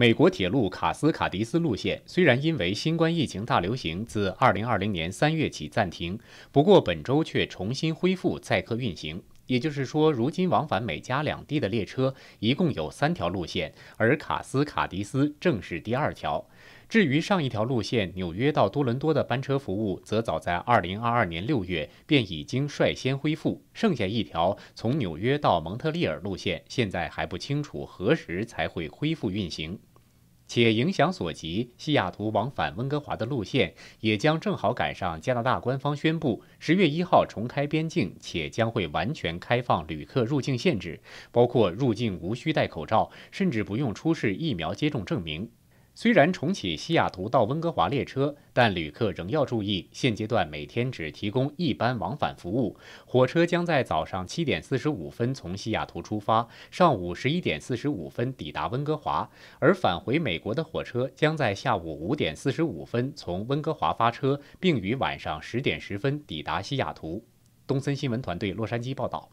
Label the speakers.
Speaker 1: 美国铁路卡斯卡迪斯路线虽然因为新冠疫情大流行自2020年3月起暂停，不过本周却重新恢复载客运行。也就是说，如今往返美加两地的列车一共有三条路线，而卡斯卡迪斯正是第二条。至于上一条路线——纽约到多伦多的班车服务，则早在2022年6月便已经率先恢复。剩下一条从纽约到蒙特利尔路线，现在还不清楚何时才会恢复运行。且影响所及，西雅图往返温哥华的路线也将正好赶上加拿大官方宣布十月一号重开边境，且将会完全开放旅客入境限制，包括入境无需戴口罩，甚至不用出示疫苗接种证明。虽然重启西雅图到温哥华列车，但旅客仍要注意，现阶段每天只提供一班往返服务。火车将在早上七点四十五分从西雅图出发，上午十一点四十五分抵达温哥华，而返回美国的火车将在下午五点四十五分从温哥华发车，并于晚上十点十分抵达西雅图。东森新闻团队洛杉矶报道。